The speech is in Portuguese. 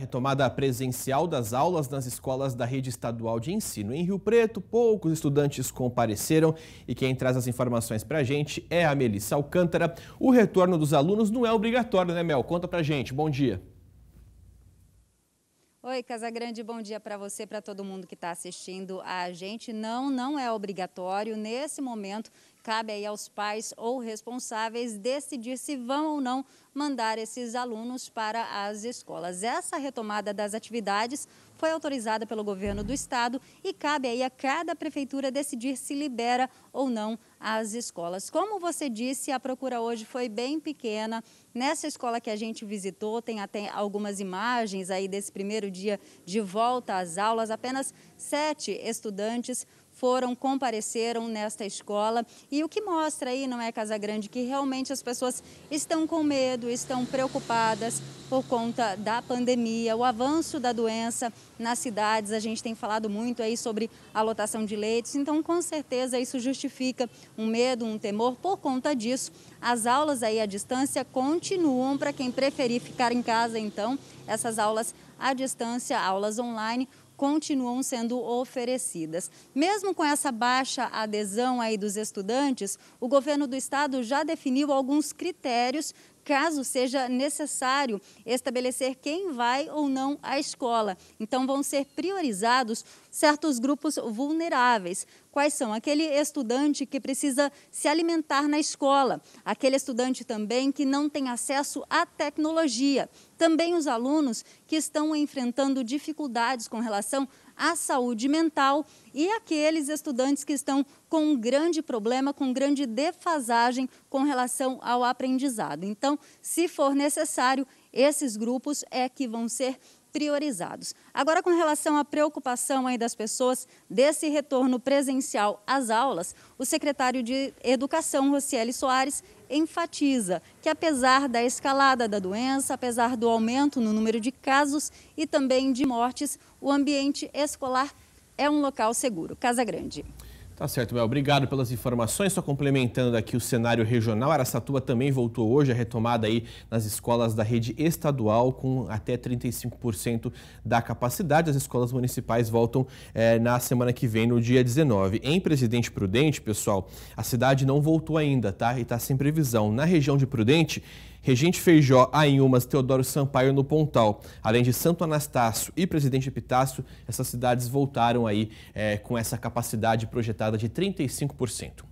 retomada presencial das aulas nas escolas da rede estadual de ensino. Em Rio Preto, poucos estudantes compareceram e quem traz as informações para a gente é a Melissa Alcântara. O retorno dos alunos não é obrigatório, né, Mel? Conta para a gente. Bom dia. Oi, Casagrande, bom dia para você, para todo mundo que está assistindo a gente. Não, não é obrigatório. Nesse momento, cabe aí aos pais ou responsáveis decidir se vão ou não mandar esses alunos para as escolas. Essa retomada das atividades foi autorizada pelo governo do estado e cabe aí a cada prefeitura decidir se libera ou não as escolas. Como você disse, a procura hoje foi bem pequena. Nessa escola que a gente visitou, tem até algumas imagens aí desse primeiro dia de volta às aulas. Apenas sete estudantes foram, compareceram nesta escola. E o que mostra aí, não é, casa grande que realmente as pessoas estão com medo, estão preocupadas por conta da pandemia, o avanço da doença nas cidades. A gente tem falado muito aí sobre a lotação de leitos, então com certeza isso justifica um medo, um temor. Por conta disso, as aulas aí à distância continuam para quem preferir ficar em casa, então, essas aulas à distância, aulas online, continuam sendo oferecidas. Mesmo com essa baixa adesão aí dos estudantes, o governo do estado já definiu alguns critérios caso seja necessário estabelecer quem vai ou não à escola. Então, vão ser priorizados certos grupos vulneráveis. Quais são? Aquele estudante que precisa se alimentar na escola, aquele estudante também que não tem acesso à tecnologia, também os alunos que estão enfrentando dificuldades com relação à saúde mental e aqueles estudantes que estão com um grande problema, com grande defasagem com relação ao aprendizado. Então, se for necessário, esses grupos é que vão ser priorizados. Agora, com relação à preocupação aí das pessoas desse retorno presencial às aulas, o secretário de Educação, Rocieli Soares, enfatiza que, apesar da escalada da doença, apesar do aumento no número de casos e também de mortes, o ambiente escolar é um local seguro. Casa Grande. Tá certo, Mel. Obrigado pelas informações. Só complementando aqui o cenário regional, Aracatuba também voltou hoje a retomada aí nas escolas da rede estadual com até 35% da capacidade. As escolas municipais voltam é, na semana que vem, no dia 19. Em Presidente Prudente, pessoal, a cidade não voltou ainda, tá? E está sem previsão. Na região de Prudente, Regente Feijó, Anhumas, Teodoro Sampaio no Pontal, além de Santo Anastácio e Presidente Epitácio, essas cidades voltaram aí é, com essa capacidade projetada de 35%.